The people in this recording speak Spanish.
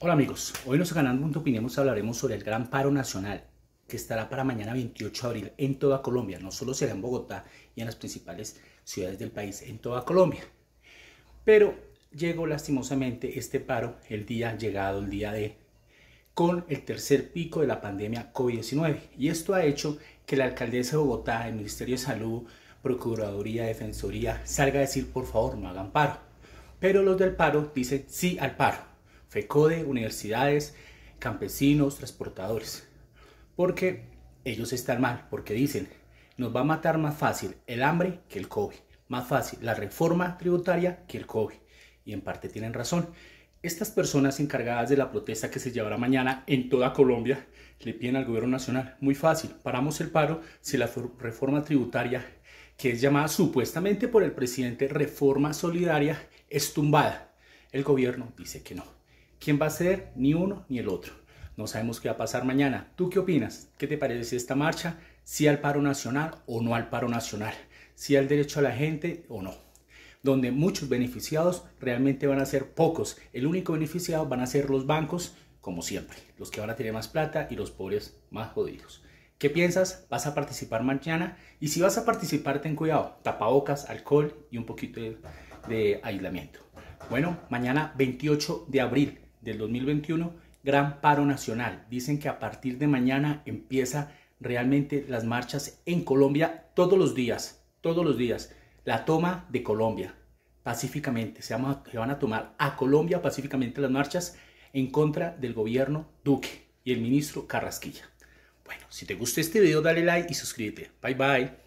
Hola amigos, hoy en nuestro canal Mundo Opinemos hablaremos sobre el Gran Paro Nacional que estará para mañana 28 de abril en toda Colombia, no solo será en Bogotá y en las principales ciudades del país, en toda Colombia. Pero llegó lastimosamente este paro el día llegado, el día de con el tercer pico de la pandemia COVID-19 y esto ha hecho que la alcaldesa de Bogotá, el Ministerio de Salud, Procuraduría, Defensoría salga a decir por favor no hagan paro. Pero los del paro dicen sí al paro. FECODE, universidades, campesinos, transportadores. Porque ellos están mal, porque dicen, nos va a matar más fácil el hambre que el COVID, más fácil la reforma tributaria que el COVID. Y en parte tienen razón. Estas personas encargadas de la protesta que se llevará mañana en toda Colombia le piden al gobierno nacional, muy fácil, paramos el paro si la reforma tributaria, que es llamada supuestamente por el presidente reforma solidaria, es tumbada. El gobierno dice que no. ¿Quién va a ser? Ni uno ni el otro. No sabemos qué va a pasar mañana. ¿Tú qué opinas? ¿Qué te parece esta marcha? ¿Si al paro nacional o no al paro nacional? ¿Si al derecho a la gente o no? Donde muchos beneficiados realmente van a ser pocos. El único beneficiado van a ser los bancos, como siempre. Los que van a tener más plata y los pobres más jodidos. ¿Qué piensas? ¿Vas a participar mañana? Y si vas a participar, ten cuidado. Tapabocas, alcohol y un poquito de aislamiento. Bueno, mañana 28 de abril del 2021, gran paro nacional. Dicen que a partir de mañana empieza realmente las marchas en Colombia todos los días, todos los días. La toma de Colombia pacíficamente, se, van a tomar a Colombia pacíficamente las marchas en contra del gobierno Duque y el ministro Carrasquilla. Bueno, si te gusta este video dale like y suscríbete. Bye bye.